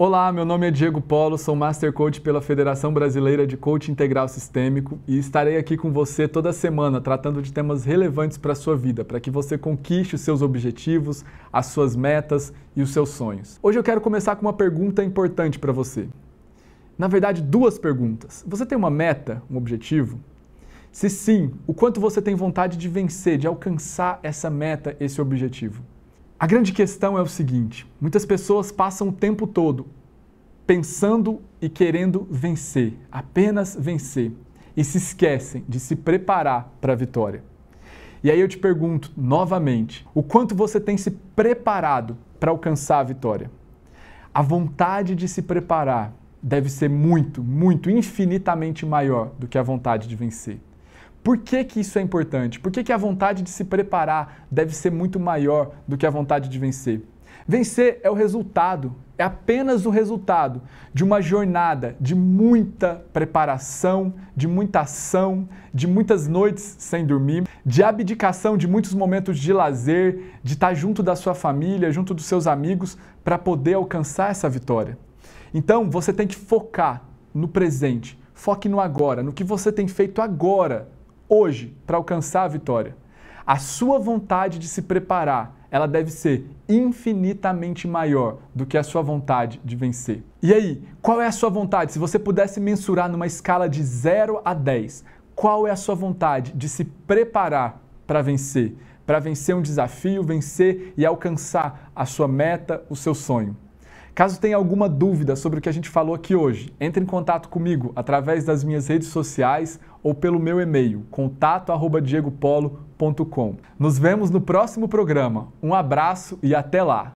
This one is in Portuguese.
Olá, meu nome é Diego Polo, sou Master Coach pela Federação Brasileira de Coaching Integral Sistêmico e estarei aqui com você toda semana tratando de temas relevantes para a sua vida, para que você conquiste os seus objetivos, as suas metas e os seus sonhos. Hoje eu quero começar com uma pergunta importante para você. Na verdade, duas perguntas. Você tem uma meta, um objetivo? Se sim, o quanto você tem vontade de vencer, de alcançar essa meta, esse objetivo? A grande questão é o seguinte: muitas pessoas passam o tempo todo pensando e querendo vencer, apenas vencer, e se esquecem de se preparar para a vitória. E aí eu te pergunto novamente: o quanto você tem se preparado para alcançar a vitória? A vontade de se preparar deve ser muito, muito, infinitamente maior do que a vontade de vencer. Por que, que isso é importante? Por que, que a vontade de se preparar deve ser muito maior do que a vontade de vencer? Vencer é o resultado, é apenas o resultado de uma jornada de muita preparação, de muita ação, de muitas noites sem dormir, de abdicação de muitos momentos de lazer, de estar junto da sua família, junto dos seus amigos, para poder alcançar essa vitória. Então você tem que focar no presente, foque no agora, no que você tem feito agora hoje para alcançar a vitória. A sua vontade de se preparar, ela deve ser infinitamente maior do que a sua vontade de vencer. E aí, qual é a sua vontade? Se você pudesse mensurar numa escala de 0 a 10, qual é a sua vontade de se preparar para vencer? Para vencer um desafio, vencer e alcançar a sua meta, o seu sonho. Caso tenha alguma dúvida sobre o que a gente falou aqui hoje, entre em contato comigo através das minhas redes sociais ou pelo meu e-mail, contato@diegopolo.com. Nos vemos no próximo programa. Um abraço e até lá.